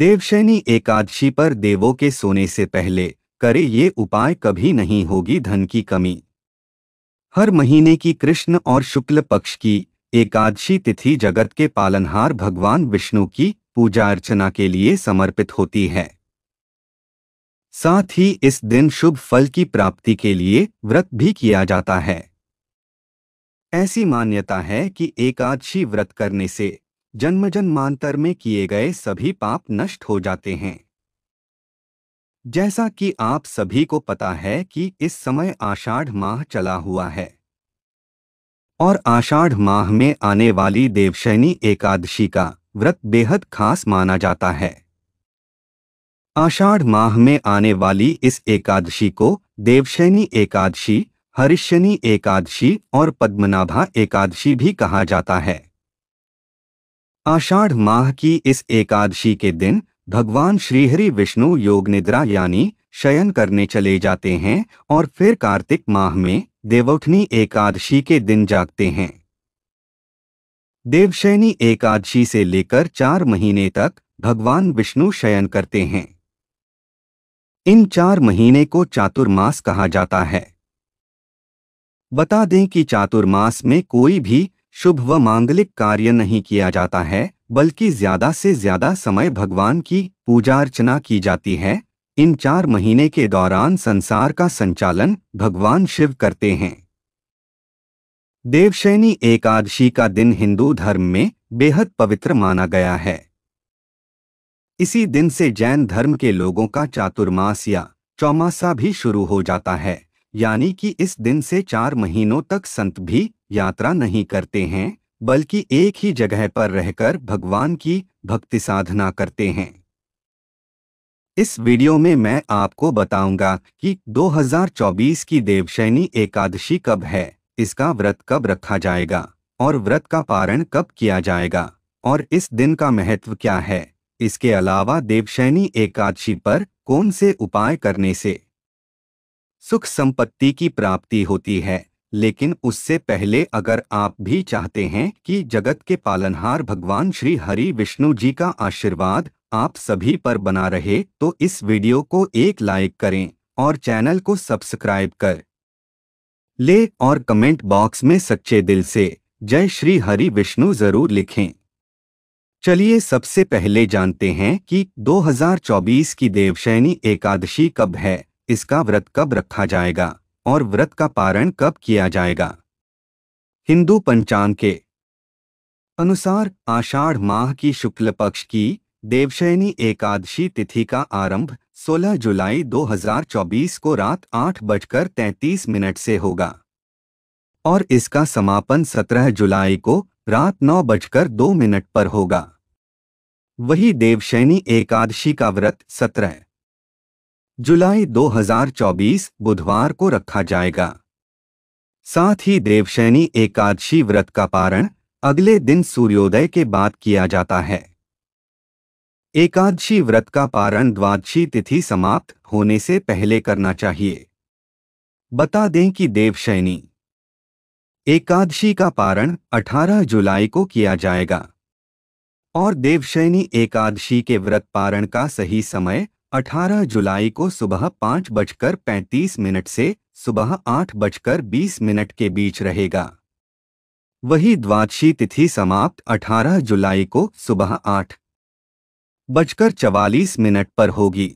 देवशैनी एकादशी पर देवों के सोने से पहले करे ये उपाय कभी नहीं होगी धन की कमी हर महीने की कृष्ण और शुक्ल पक्ष की एकादशी तिथि जगत के पालनहार भगवान विष्णु की पूजा अर्चना के लिए समर्पित होती है साथ ही इस दिन शुभ फल की प्राप्ति के लिए व्रत भी किया जाता है ऐसी मान्यता है कि एकादशी व्रत करने से जन्म जन्मांतर में किए गए सभी पाप नष्ट हो जाते हैं जैसा कि आप सभी को पता है कि इस समय आषाढ़ माह चला हुआ है और आषाढ़ माह में आने वाली देवशैनी एकादशी का व्रत बेहद खास माना जाता है आषाढ़ माह में आने वाली इस एकादशी को देवशैनी एकादशी हरिशनी एकादशी और पद्मनाभा एकादशी भी कहा जाता है आषाढ़ माह की इस एकादशी के दिन भगवान श्रीहरि विष्णु योग निद्रा यानी शयन करने चले जाते हैं और फिर कार्तिक माह में देवउठनी एकादशी के दिन जागते हैं देवशयनी एकादशी से लेकर चार महीने तक भगवान विष्णु शयन करते हैं इन चार महीने को चातुर्मास कहा जाता है बता दें कि चातुर्मास में कोई भी शुभ व मांगलिक कार्य नहीं किया जाता है बल्कि ज्यादा से ज्यादा समय भगवान की पूजा अर्चना की जाती है इन चार महीने के दौरान संसार का संचालन भगवान शिव करते हैं देवशैनी एकादशी का दिन हिंदू धर्म में बेहद पवित्र माना गया है इसी दिन से जैन धर्म के लोगों का चातुर्मास या चौमासा भी शुरू हो जाता है यानी कि इस दिन से चार महीनों तक संत भी यात्रा नहीं करते हैं बल्कि एक ही जगह पर रहकर भगवान की भक्ति साधना करते हैं इस वीडियो में मैं आपको बताऊंगा कि 2024 की देवशैनी एकादशी कब है इसका व्रत कब रखा जाएगा और व्रत का पारण कब किया जाएगा और इस दिन का महत्व क्या है इसके अलावा देवशैनी एकादशी पर कौन से उपाय करने से सुख संपत्ति की प्राप्ति होती है लेकिन उससे पहले अगर आप भी चाहते हैं कि जगत के पालनहार भगवान श्री हरि विष्णु जी का आशीर्वाद आप सभी पर बना रहे तो इस वीडियो को एक लाइक करें और चैनल को सब्सक्राइब कर ले और कमेंट बॉक्स में सच्चे दिल से जय श्री हरि विष्णु जरूर लिखें चलिए सबसे पहले जानते हैं कि 2024 की देवशैनी एकादशी कब है इसका व्रत कब रखा जाएगा और व्रत का पारण कब किया जाएगा हिंदू पंचांग के अनुसार आषाढ़ माह की शुक्ल पक्ष की देवशयनी एकादशी तिथि का आरंभ 16 जुलाई 2024 को रात आठ बजकर तैंतीस मिनट से होगा और इसका समापन 17 जुलाई को रात नौ बजकर दो मिनट पर होगा वही देवशैनी एकादशी का व्रत सत्रह जुलाई 2024 बुधवार को रखा जाएगा साथ ही देवशैनी एकादशी व्रत का पारण अगले दिन सूर्योदय के बाद किया जाता है एकादशी व्रत का पारण द्वादशी तिथि समाप्त होने से पहले करना चाहिए बता दें कि देवशैनी एकादशी का पारण 18 जुलाई को किया जाएगा और देवशैनी एकादशी के व्रत पारण का सही समय 18 जुलाई को सुबह पाँच बजकर पैंतीस मिनट से सुबह आठ बजकर बीस मिनट के बीच रहेगा वही द्वादशी तिथि समाप्त 18 जुलाई को सुबह आठ बजकर चवालीस मिनट पर होगी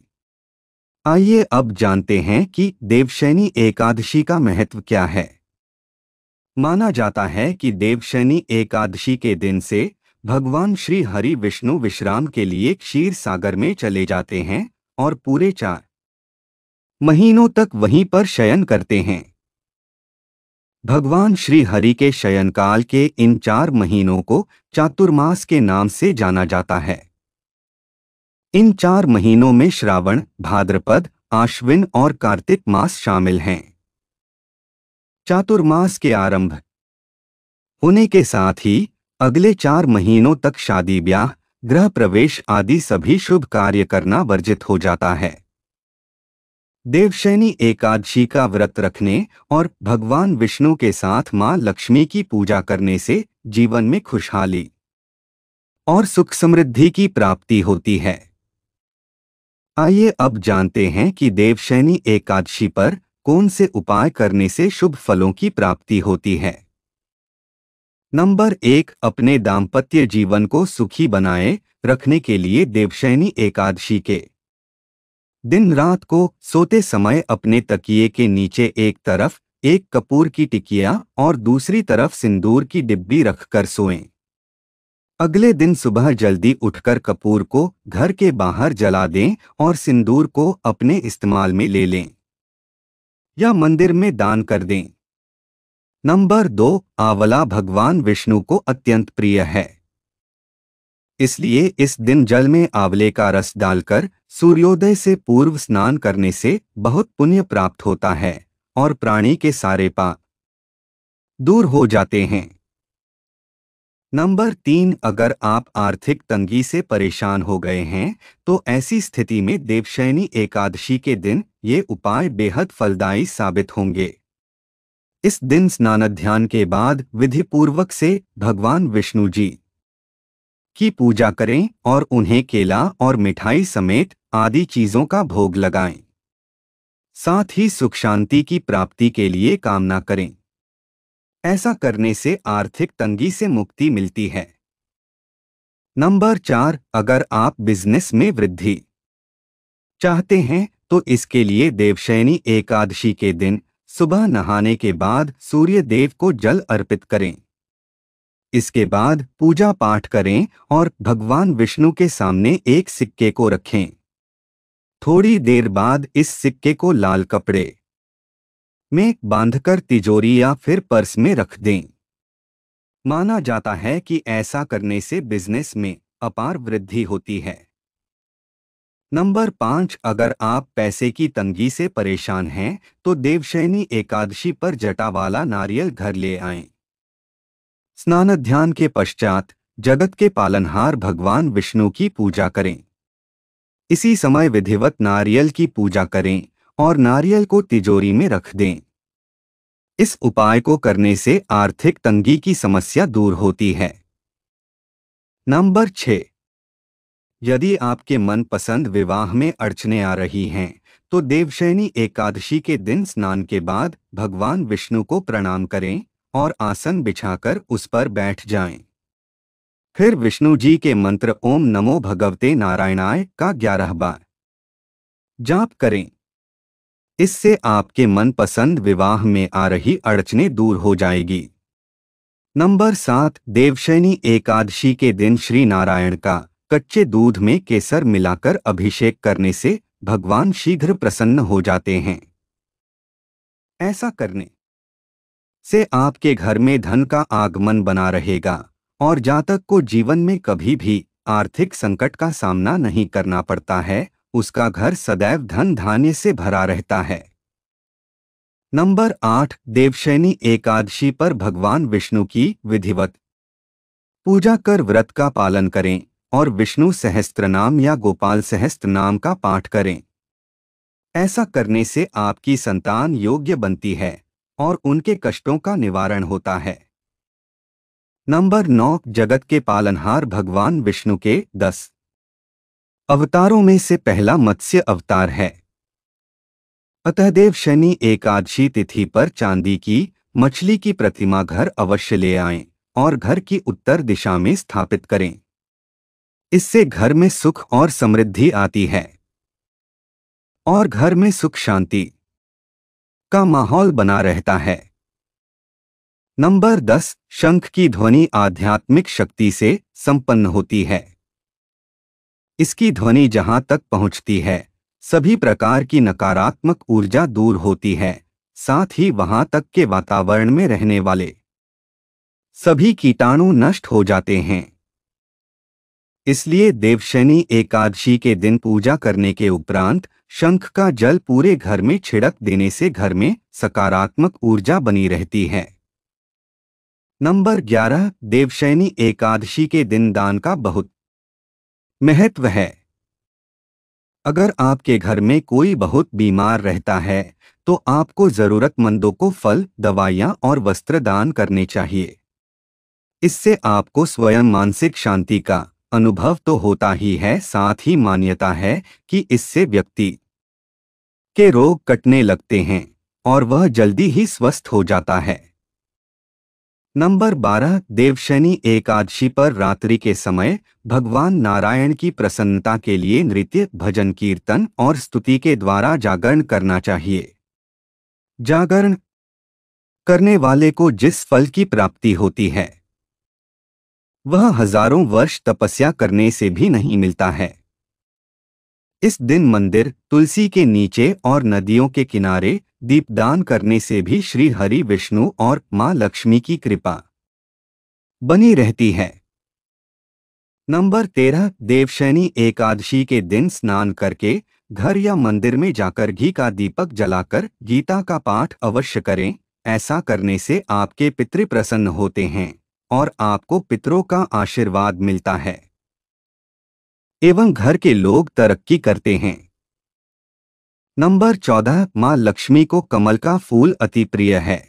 आइए अब जानते हैं कि देवशैनी एकादशी का महत्व क्या है माना जाता है कि देवशैनी एकादशी के दिन से भगवान श्री हरि विष्णु विश्राम के लिए क्षीर सागर में चले जाते हैं और पूरे चार महीनों तक वहीं पर शयन करते हैं भगवान श्री हरि के शयनकाल के इन चार महीनों को चातुर्मास के नाम से जाना जाता है इन चार महीनों में श्रावण भाद्रपद आश्विन और कार्तिक मास शामिल हैं चातुर्मास के आरंभ होने के साथ ही अगले चार महीनों तक शादी ब्याह गृह प्रवेश आदि सभी शुभ कार्य करना वर्जित हो जाता है देवशैनी एकादशी का व्रत रखने और भगवान विष्णु के साथ मां लक्ष्मी की पूजा करने से जीवन में खुशहाली और सुख समृद्धि की प्राप्ति होती है आइए अब जानते हैं कि देवशैनी एकादशी पर कौन से उपाय करने से शुभ फलों की प्राप्ति होती है नंबर एक अपने दाम्पत्य जीवन को सुखी बनाए रखने के लिए देवशैनी एकादशी के दिन रात को सोते समय अपने तकिए के नीचे एक तरफ एक कपूर की टिकिया और दूसरी तरफ सिंदूर की डिब्बी रखकर सोएं। अगले दिन सुबह जल्दी उठकर कपूर को घर के बाहर जला दें और सिंदूर को अपने इस्तेमाल में ले लें या मंदिर में दान कर दें नंबर दो आंवला भगवान विष्णु को अत्यंत प्रिय है इसलिए इस दिन जल में आंवले का रस डालकर सूर्योदय से पूर्व स्नान करने से बहुत पुण्य प्राप्त होता है और प्राणी के सारे पाप दूर हो जाते हैं नंबर तीन अगर आप आर्थिक तंगी से परेशान हो गए हैं तो ऐसी स्थिति में देवशयनी एकादशी के दिन ये उपाय बेहद फलदायी साबित होंगे इस दिन ध्यान के बाद विधि पूर्वक से भगवान विष्णु जी की पूजा करें और उन्हें केला और मिठाई समेत आदि चीजों का भोग लगाएं साथ ही सुख शांति की प्राप्ति के लिए कामना करें ऐसा करने से आर्थिक तंगी से मुक्ति मिलती है नंबर चार अगर आप बिजनेस में वृद्धि चाहते हैं तो इसके लिए देवशयनी एकादशी के दिन सुबह नहाने के बाद सूर्य देव को जल अर्पित करें इसके बाद पूजा पाठ करें और भगवान विष्णु के सामने एक सिक्के को रखें थोड़ी देर बाद इस सिक्के को लाल कपड़े में बांधकर तिजोरी या फिर पर्स में रख दें माना जाता है कि ऐसा करने से बिजनेस में अपार वृद्धि होती है नंबर पाँच अगर आप पैसे की तंगी से परेशान हैं तो देवशैनी एकादशी पर जटा वाला नारियल घर ले आए स्नान ध्यान के पश्चात जगत के पालनहार भगवान विष्णु की पूजा करें इसी समय विधिवत नारियल की पूजा करें और नारियल को तिजोरी में रख दें इस उपाय को करने से आर्थिक तंगी की समस्या दूर होती है नंबर छः यदि आपके मनपसंद विवाह में अड़चने आ रही हैं तो देवशयनी एकादशी के दिन स्नान के बाद भगवान विष्णु को प्रणाम करें और आसन बिछाकर उस पर बैठ जाएं। फिर विष्णु जी के मंत्र ओम नमो भगवते नारायणाय का ग्यारह बार जाप करें इससे आपके मनपसंद विवाह में आ रही अड़चने दूर हो जाएगी नंबर सात देवशयनी एकादशी के दिन श्री नारायण का कच्चे दूध में केसर मिलाकर अभिषेक करने से भगवान शीघ्र प्रसन्न हो जाते हैं ऐसा करने से आपके घर में धन का आगमन बना रहेगा और जातक को जीवन में कभी भी आर्थिक संकट का सामना नहीं करना पड़ता है उसका घर सदैव धन धान्य से भरा रहता है नंबर आठ देवशैनी एकादशी पर भगवान विष्णु की विधिवत पूजा कर व्रत का पालन करें और विष्णु सहस्त्र नाम या गोपाल सहस्त्र नाम का पाठ करें ऐसा करने से आपकी संतान योग्य बनती है और उनके कष्टों का निवारण होता है नंबर नौ जगत के पालनहार भगवान विष्णु के दस अवतारों में से पहला मत्स्य अवतार है अतःदेव शनि एकादशी तिथि पर चांदी की मछली की प्रतिमा घर अवश्य ले आएं और घर की उत्तर दिशा में स्थापित करें इससे घर में सुख और समृद्धि आती है और घर में सुख शांति का माहौल बना रहता है नंबर दस शंख की ध्वनि आध्यात्मिक शक्ति से संपन्न होती है इसकी ध्वनि जहां तक पहुंचती है सभी प्रकार की नकारात्मक ऊर्जा दूर होती है साथ ही वहां तक के वातावरण में रहने वाले सभी कीटाणु नष्ट हो जाते हैं इसलिए देवशनि एकादशी के दिन पूजा करने के उपरांत शंख का जल पूरे घर में छिड़क देने से घर में सकारात्मक ऊर्जा बनी रहती है नंबर 11 देवशैनी एकादशी के दिन दान का बहुत महत्व है अगर आपके घर में कोई बहुत बीमार रहता है तो आपको जरूरतमंदों को फल दवाइयां और वस्त्र दान करने चाहिए इससे आपको स्वयं मानसिक शांति का अनुभव तो होता ही है साथ ही मान्यता है कि इससे व्यक्ति के रोग कटने लगते हैं और वह जल्दी ही स्वस्थ हो जाता है नंबर 12 देवशनि एकादशी पर रात्रि के समय भगवान नारायण की प्रसन्नता के लिए नृत्य भजन कीर्तन और स्तुति के द्वारा जागरण करना चाहिए जागरण करने वाले को जिस फल की प्राप्ति होती है वह हजारों वर्ष तपस्या करने से भी नहीं मिलता है इस दिन मंदिर तुलसी के नीचे और नदियों के किनारे दीपदान करने से भी श्री हरि विष्णु और मां लक्ष्मी की कृपा बनी रहती है नंबर तेरह देवशैनी एकादशी के दिन स्नान करके घर या मंदिर में जाकर घी का दीपक जलाकर गीता का पाठ अवश्य करें ऐसा करने से आपके पितृ प्रसन्न होते हैं और आपको पितरों का आशीर्वाद मिलता है एवं घर के लोग तरक्की करते हैं नंबर चौदह मां लक्ष्मी को कमल का फूल अति प्रिय है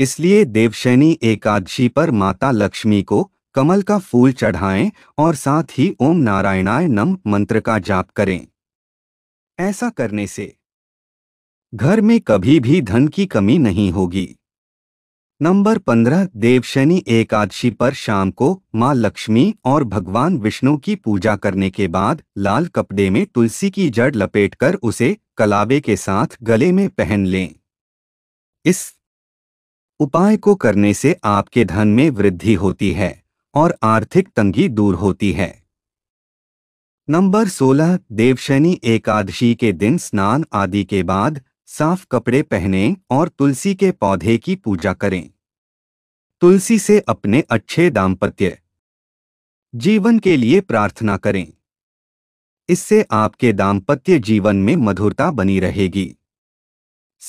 इसलिए देवशैनी एकादशी पर माता लक्ष्मी को कमल का फूल चढ़ाएं और साथ ही ओम नारायणाय नम मंत्र का जाप करें ऐसा करने से घर में कभी भी धन की कमी नहीं होगी नंबर पंद्रह देवशनि एकादशी पर शाम को मां लक्ष्मी और भगवान विष्णु की पूजा करने के बाद लाल कपड़े में तुलसी की जड़ लपेटकर उसे कलावे के साथ गले में पहन लें इस उपाय को करने से आपके धन में वृद्धि होती है और आर्थिक तंगी दूर होती है नंबर सोलह देवशनि एकादशी के दिन स्नान आदि के बाद साफ कपड़े पहने और तुलसी के पौधे की पूजा करें तुलसी से अपने अच्छे दाम्पत्य जीवन के लिए प्रार्थना करें इससे आपके दाम्पत्य जीवन में मधुरता बनी रहेगी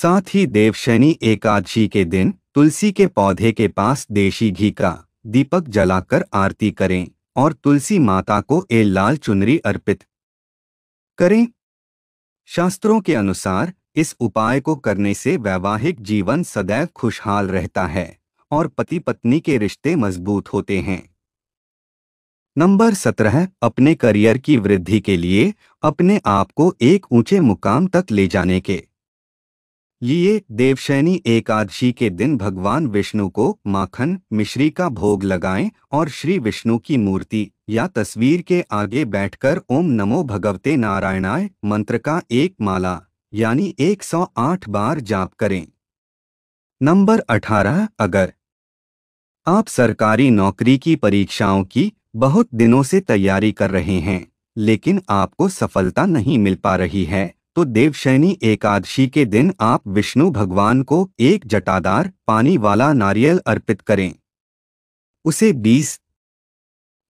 साथ ही देवशनि एकादशी के दिन तुलसी के पौधे के पास देशी घी का दीपक जलाकर आरती करें और तुलसी माता को ए लाल चुनरी अर्पित करें शास्त्रों के अनुसार इस उपाय को करने से वैवाहिक जीवन सदैव खुशहाल रहता है और पति पत्नी के रिश्ते मजबूत होते हैं नंबर सत्रह अपने करियर की वृद्धि के लिए अपने आप को एक ऊंचे मुकाम तक ले जाने के ये देवशैनी एकादशी के दिन भगवान विष्णु को माखन मिश्री का भोग लगाएं और श्री विष्णु की मूर्ति या तस्वीर के आगे बैठकर ओम नमो भगवते नारायणाय मंत्र का एक माला यानी 108 बार जाप करें नंबर 18 अगर आप सरकारी नौकरी की परीक्षाओं की बहुत दिनों से तैयारी कर रहे हैं लेकिन आपको सफलता नहीं मिल पा रही है तो देवशैनी एकादशी के दिन आप विष्णु भगवान को एक जटादार पानी वाला नारियल अर्पित करें उसे 20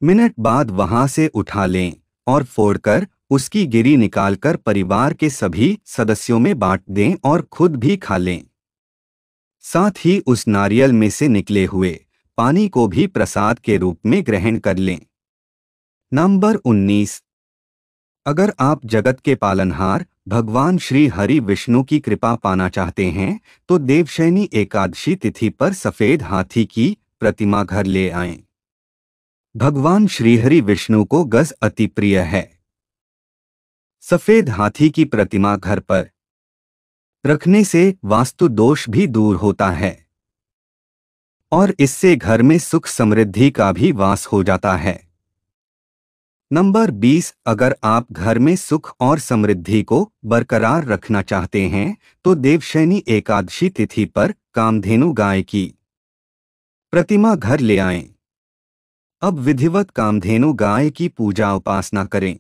मिनट बाद वहां से उठा लें और फोड़कर उसकी गिरी निकालकर परिवार के सभी सदस्यों में बांट दें और खुद भी खा लें साथ ही उस नारियल में से निकले हुए पानी को भी प्रसाद के रूप में ग्रहण कर लें नंबर 19 अगर आप जगत के पालनहार भगवान श्री हरि विष्णु की कृपा पाना चाहते हैं तो देवशैनी एकादशी तिथि पर सफेद हाथी की प्रतिमा घर ले आएं। भगवान श्रीहरि विष्णु को गज अति प्रिय है सफेद हाथी की प्रतिमा घर पर रखने से वास्तु दोष भी दूर होता है और इससे घर में सुख समृद्धि का भी वास हो जाता है नंबर 20 अगर आप घर में सुख और समृद्धि को बरकरार रखना चाहते हैं तो देवशैनी एकादशी तिथि पर कामधेनु गाय की प्रतिमा घर ले आएं। अब विधिवत कामधेनु गाय की पूजा उपासना करें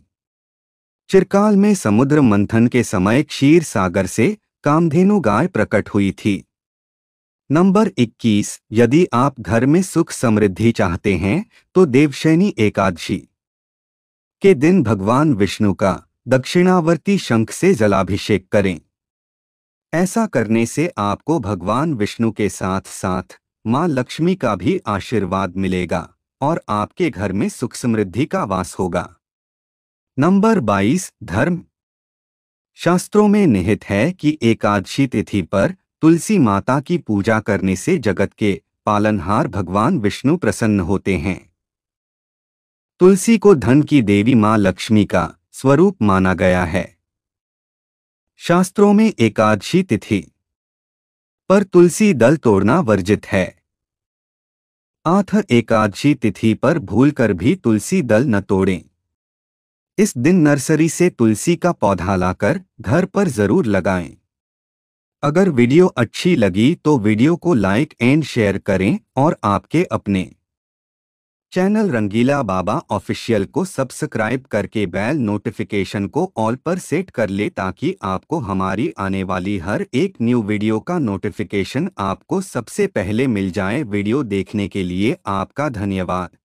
चिरकाल में समुद्र मंथन के समय क्षीर सागर से कामधेनु गाय प्रकट हुई थी नंबर 21 यदि आप घर में सुख समृद्धि चाहते हैं तो देवशैनी एकादशी के दिन भगवान विष्णु का दक्षिणावर्ती शंख से जलाभिषेक करें ऐसा करने से आपको भगवान विष्णु के साथ साथ माँ लक्ष्मी का भी आशीर्वाद मिलेगा और आपके घर में सुख समृद्धि का वास होगा नंबर 22 धर्म शास्त्रों में निहित है कि एकादशी तिथि पर तुलसी माता की पूजा करने से जगत के पालनहार भगवान विष्णु प्रसन्न होते हैं तुलसी को धन की देवी मां लक्ष्मी का स्वरूप माना गया है शास्त्रों में एकादशी तिथि पर तुलसी दल तोड़ना वर्जित है आथ एकादशी तिथि पर भूलकर भी तुलसी दल न तोड़ें इस दिन नर्सरी से तुलसी का पौधा लाकर घर पर जरूर लगाएं। अगर वीडियो अच्छी लगी तो वीडियो को लाइक एंड शेयर करें और आपके अपने चैनल रंगीला बाबा ऑफिशियल को सब्सक्राइब करके बेल नोटिफिकेशन को ऑल पर सेट कर ले ताकि आपको हमारी आने वाली हर एक न्यू वीडियो का नोटिफिकेशन आपको सबसे पहले मिल जाए वीडियो देखने के लिए आपका धन्यवाद